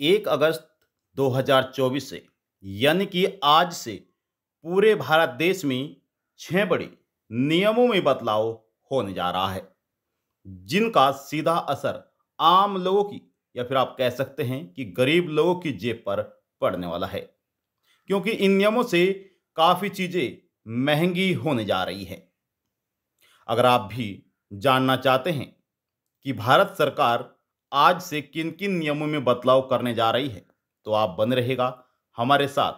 एक अगस्त 2024 से यानी कि आज से पूरे भारत देश में छः बड़े नियमों में बदलाव होने जा रहा है जिनका सीधा असर आम लोगों की या फिर आप कह सकते हैं कि गरीब लोगों की जेब पर पड़ने वाला है क्योंकि इन नियमों से काफ़ी चीज़ें महंगी होने जा रही हैं अगर आप भी जानना चाहते हैं कि भारत सरकार आज से किन किन नियमों में बदलाव करने जा रही है तो आप बन रहेगा हमारे साथ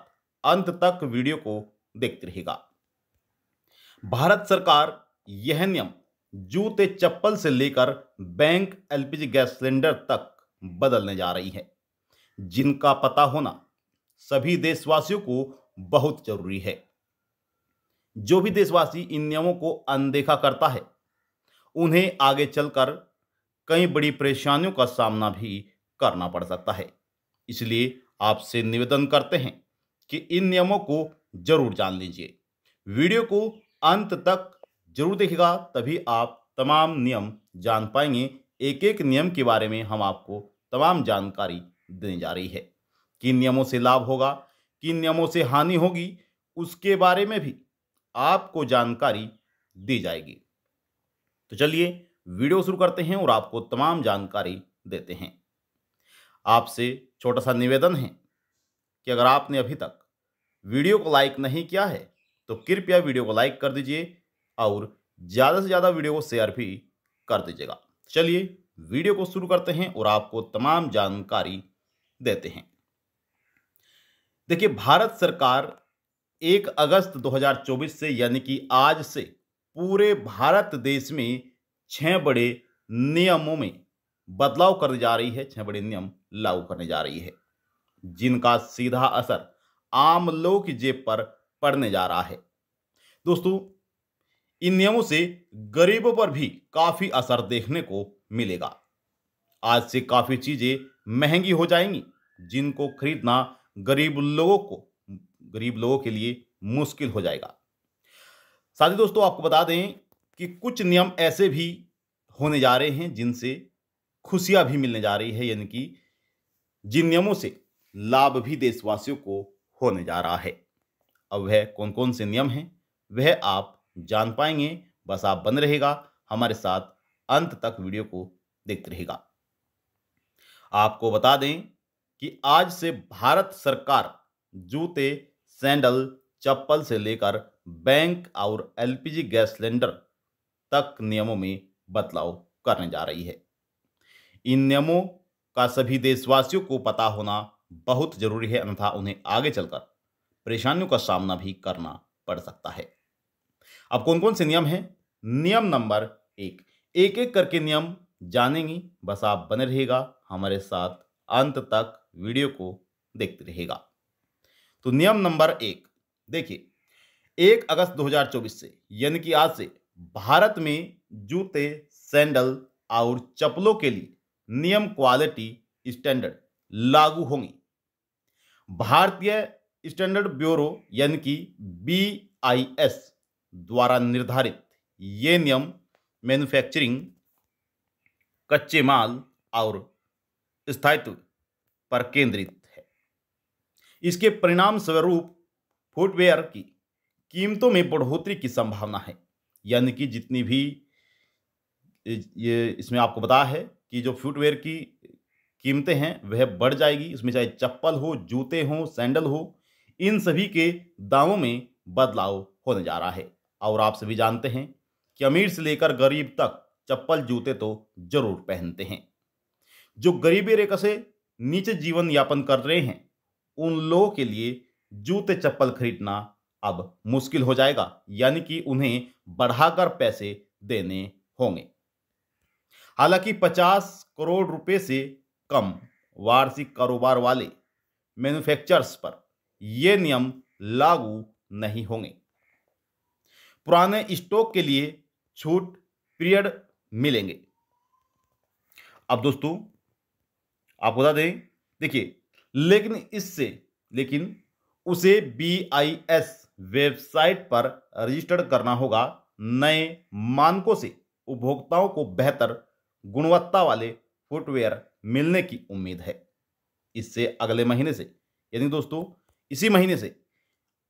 अंत तक वीडियो को देखते रहेगा भारत सरकार यह नियम जूते चप्पल से लेकर बैंक एलपीजी गैस सिलेंडर तक बदलने जा रही है जिनका पता होना सभी देशवासियों को बहुत जरूरी है जो भी देशवासी इन नियमों को अनदेखा करता है उन्हें आगे चलकर कई बड़ी परेशानियों का सामना भी करना पड़ सकता है इसलिए आपसे निवेदन करते हैं कि इन नियमों को जरूर जान लीजिए वीडियो को अंत तक जरूर देखिएगा तभी आप तमाम नियम जान पाएंगे एक एक नियम के बारे में हम आपको तमाम जानकारी देने जा रही है किन नियमों से लाभ होगा किन नियमों से हानि होगी उसके बारे में भी आपको जानकारी दी जाएगी तो चलिए वीडियो शुरू करते हैं और आपको तमाम जानकारी देते हैं आपसे छोटा सा निवेदन है कि अगर आपने अभी तक वीडियो को लाइक नहीं किया है तो कृपया वीडियो को लाइक कर दीजिए और ज़्यादा से ज़्यादा वीडियो को शेयर भी कर दीजिएगा चलिए वीडियो को शुरू करते हैं और आपको तमाम जानकारी देते हैं देखिए भारत सरकार एक अगस्त 2024 से यानी कि आज से पूरे भारत देश में छह बड़े नियमों में बदलाव करने जा रही है छह बड़े नियम लागू करने जा रही है जिनका सीधा असर आम लोगों की जेब पर पड़ने जा रहा है दोस्तों इन नियमों से गरीबों पर भी काफी असर देखने को मिलेगा आज से काफी चीजें महंगी हो जाएंगी जिनको खरीदना गरीब लोगों को गरीब लोगों के लिए मुश्किल हो जाएगा साथ ही दोस्तों आपको बता दें कि कुछ नियम ऐसे भी होने जा रहे हैं जिनसे खुशियां भी मिलने जा रही है यानी कि जिन नियमों से लाभ भी देशवासियों को होने जा रहा है अब वह कौन कौन से नियम हैं वह आप जान पाएंगे बस आप बन रहेगा हमारे साथ अंत तक वीडियो को देखते रहेगा आपको बता दें कि आज से भारत सरकार जूते सैंडल चप्पल से लेकर बैंक और एलपीजी गैस सिलेंडर तक नियमों में बदलाव करने जा रही है इन नियमों का सभी देशवासियों को पता होना बहुत जरूरी है अन्यथा उन्हें आगे चलकर परेशानियों का सामना भी करना पड़ सकता है अब कौन कौन से नियम हैं नियम नंबर एक एक एक करके नियम जानेंगी बस आप बने रहेगा हमारे साथ अंत तक वीडियो को देखते रहेगा तो नियम नंबर एक देखिए एक अगस्त 2024 से यानी कि आज से भारत में जूते सैंडल और चप्पलों के लिए नियम क्वालिटी स्टैंडर्ड लागू होंगे भारतीय स्टैंडर्ड ब्यूरो यानी कि बी आई एस द्वारा निर्धारित ये नियम मैन्युफैक्चरिंग कच्चे माल और स्थायित्व पर केंद्रित है इसके परिणाम स्वरूप फुटवेयर की कीमतों में बढ़ोतरी की संभावना है यानी कि जितनी भी ये इसमें आपको बताया है कि जो फुटवेयर की कीमतें हैं वह बढ़ जाएगी उसमें चाहे चप्पल हो जूते हों सैंडल हो इन सभी के दामों में बदलाव होने जा रहा है और आप सभी जानते हैं कि अमीर से लेकर गरीब तक चप्पल जूते तो जरूर पहनते हैं जो गरीबी रेखा से नीचे जीवन यापन कर रहे हैं उन लोगों के लिए जूते चप्पल खरीदना अब मुश्किल हो जाएगा यानी कि उन्हें बढ़ाकर पैसे देने होंगे हालांकि 50 करोड़ रुपए से कम वार्षिक कारोबार वाले मैन्युफैक्चरर्स पर यह नियम लागू नहीं होंगे पुराने स्टॉक के लिए छूट पीरियड मिलेंगे अब दोस्तों आप बता दें देखिए लेकिन इससे लेकिन उसे बी आई एस वेबसाइट पर रजिस्टर्ड करना होगा नए मानकों से उपभोक्ताओं को बेहतर गुणवत्ता वाले फुटवेयर मिलने की उम्मीद है इससे अगले महीने से यानी दोस्तों इसी महीने से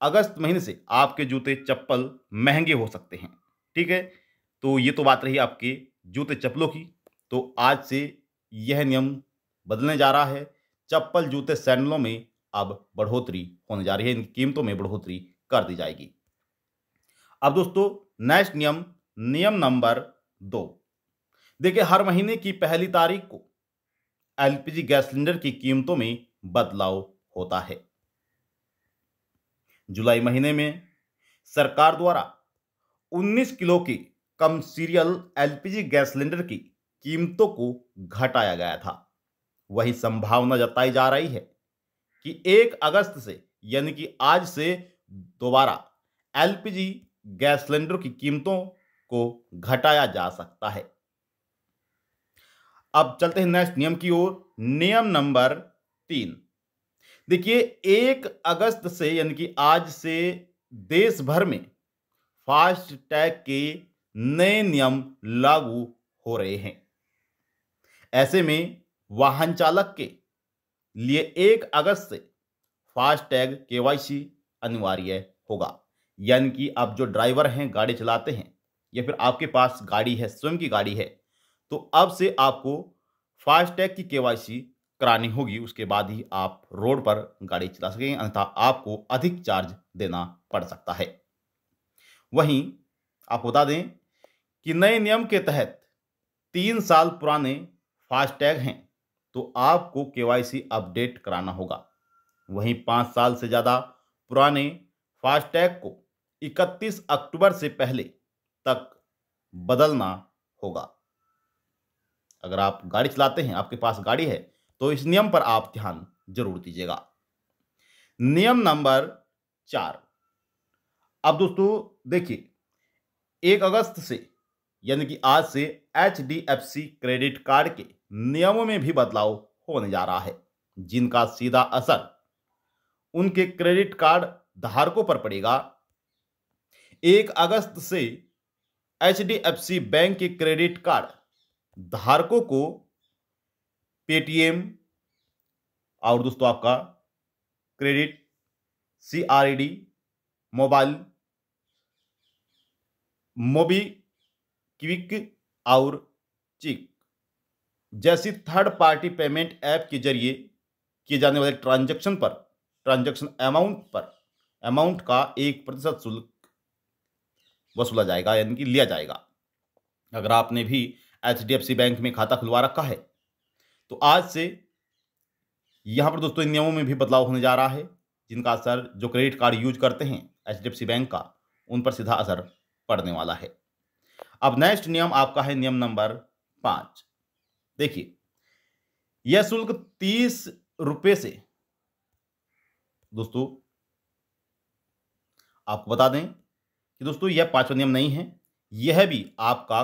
अगस्त महीने से आपके जूते चप्पल महंगे हो सकते हैं ठीक है तो ये तो बात रही आपके जूते चप्पलों की तो आज से यह नियम बदलने जा रहा है चप्पल जूते सैंडलों में अब बढ़ोतरी होने जा रही है इन कीमतों में बढ़ोतरी कर दी जाएगी अब दोस्तों नेक्स्ट नियम नियम नंबर दो देखिए हर महीने की पहली तारीख को एलपीजी गैस सिलेंडर की कीमतों में बदलाव होता है जुलाई महीने में सरकार द्वारा 19 किलो की commercial LPG gas cylinder की कीमतों को घटाया गया था वही संभावना जताई जा रही है कि 1 अगस्त से यानी कि आज से दोबारा एलपीजी गैस सिलेंडर की कीमतों को घटाया जा सकता है अब चलते हैं नेक्स्ट नियम की ओर नियम नंबर तीन देखिए एक अगस्त से यानी कि आज से देश भर में फास्ट टैग के नए नियम लागू हो रहे हैं ऐसे में वाहन चालक के लिए एक अगस्त से फास्ट टैग केवाईसी अनिवार्य होगा यानी कि आप जो ड्राइवर हैं गाड़ी चलाते हैं या फिर आपके पास गाड़ी है स्वयं की गाड़ी है तो अब से आपको फास्टैग की केवाईसी करानी होगी उसके बाद ही आप रोड पर गाड़ी चला सकेंगे अन्यथा आपको अधिक चार्ज देना पड़ सकता है वहीं आपको बता दें कि नए नियम के तहत तीन साल पुराने फास्टैग हैं तो आपको केवाईसी अपडेट कराना होगा वहीं पाँच साल से ज़्यादा पुराने फास्टैग को 31 अक्टूबर से पहले तक बदलना होगा अगर आप गाड़ी चलाते हैं आपके पास गाड़ी है तो इस नियम पर आप ध्यान जरूर दीजिएगा नियम नंबर चार अब दोस्तों देखिए एक अगस्त से यानी कि आज से एच क्रेडिट कार्ड के नियमों में भी बदलाव होने जा रहा है जिनका सीधा असर उनके क्रेडिट कार्ड धारकों पर पड़ेगा एक अगस्त से एच बैंक के क्रेडिट कार्ड धारकों को पेटीएम और दोस्तों आपका credit C R D mobile MobiKwik और चिक जैसी थर्ड पार्टी पेमेंट ऐप के जरिए किए जाने वाले ट्रांजैक्शन पर ट्रांजैक्शन अमाउंट पर अमाउंट का एक प्रतिशत शुल्क वसूला जाएगा यानी कि लिया जाएगा अगर आपने भी एच बैंक में खाता खुलवा रखा है तो आज से यहाँ पर दोस्तों इन नियमों में भी बदलाव होने जा रहा है जिनका असर जो क्रेडिट कार्ड यूज करते हैं एच बैंक का उन पर सीधा असर पड़ने वाला है अब नेक्स्ट नियम आपका है नियम नंबर पाँच देखिए यह शुल्क तीस रुपये से दोस्तों आपको बता दें कि दोस्तों यह पांचवा नियम नहीं है यह भी आपका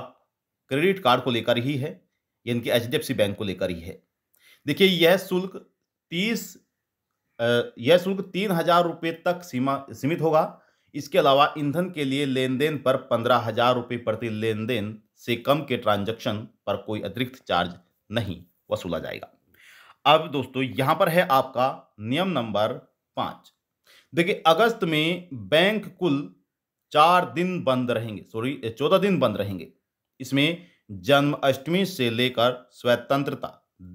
क्रेडिट कार्ड को लेकर ही है यानी कि एच बैंक को लेकर ही है देखिए यह शुल्क तीस यह शुल्क तीन हजार रुपये तक सीमा सीमित होगा इसके अलावा ईंधन के लिए लेन देन पर पंद्रह हजार रुपये प्रति लेन देन से कम के ट्रांजैक्शन पर कोई अतिरिक्त चार्ज नहीं वसूला जाएगा अब दोस्तों यहां पर है आपका नियम नंबर पांच देखिए अगस्त में बैंक कुल चार दिन बंद रहेंगे सॉरी चौदह दिन बंद रहेंगे इसमें जन्माष्टमी से लेकर स्वतंत्रता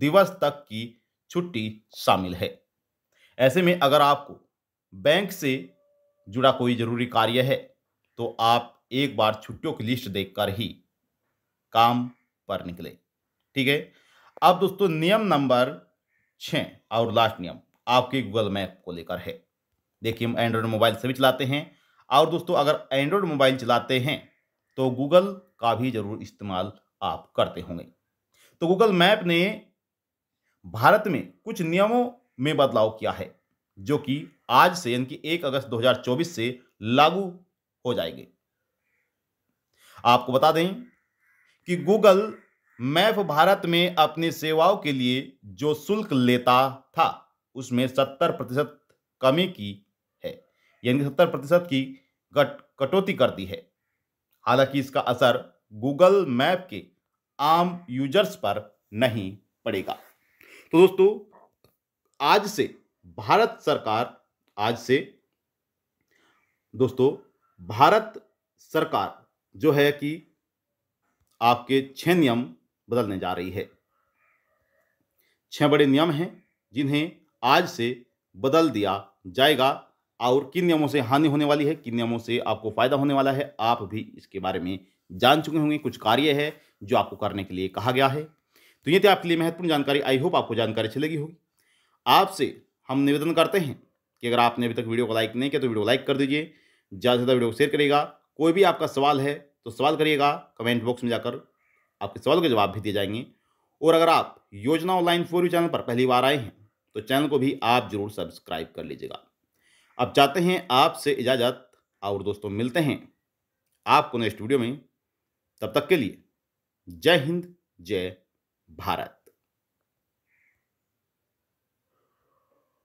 दिवस तक की छुट्टी शामिल है ऐसे में अगर आपको बैंक से जुड़ा कोई जरूरी कार्य है तो आप एक बार छुट्टियों की लिस्ट देखकर ही काम पर निकले ठीक है अब दोस्तों नियम नंबर छ और लास्ट नियम आपके गूगल मैप को लेकर है देखिए हम एंड्रॉयड मोबाइल सभी चलाते हैं और दोस्तों अगर एंड्रॉयड मोबाइल चलाते हैं तो गूगल का भी ज़रूर इस्तेमाल आप करते होंगे तो गूगल मैप ने भारत में कुछ नियमों में बदलाव किया है जो कि आज से यानी कि एक अगस्त 2024 से लागू हो जाएंगे आपको बता दें कि गूगल मैप भारत में अपनी सेवाओं के लिए जो शुल्क लेता था उसमें सत्तर प्रतिशत कमी की है यानी सत्तर प्रतिशत की घट कटौती कर दी है हालांकि इसका असर गूगल मैप के आम यूजर्स पर नहीं पड़ेगा तो दोस्तों आज से भारत सरकार आज से दोस्तों भारत सरकार जो है कि आपके छह नियम बदलने जा रही है छह बड़े नियम हैं जिन्हें आज से बदल दिया जाएगा और किन नियमों से हानि होने वाली है किन नियमों से आपको फायदा होने वाला है आप भी इसके बारे में जान चुके होंगे कुछ कार्य है जो आपको करने के लिए कहा गया है तो ये थे आपके लिए महत्वपूर्ण जानकारी आई होप आपको जानकारी अच्छी लगी होगी आपसे हम निवेदन करते हैं कि अगर आपने अभी तक वीडियो को लाइक नहीं किया तो वीडियो लाइक कर दीजिए ज़्यादा से ज़्यादा वीडियो को शेयर करिएगा कोई भी आपका सवाल है तो सवाल करिएगा कमेंट बॉक्स में जाकर आपके सवाल के जवाब भी दिए जाएंगे और अगर आप योजना ऑनलाइन फोर यू चैनल पर पहली बार आए हैं तो चैनल को भी आप जरूर सब्सक्राइब कर लीजिएगा अब चाहते हैं आपसे इजाज़त और दोस्तों मिलते हैं आपको नेक्स्ट वीडियो में तब तक के लिए जय हिंद जय भारत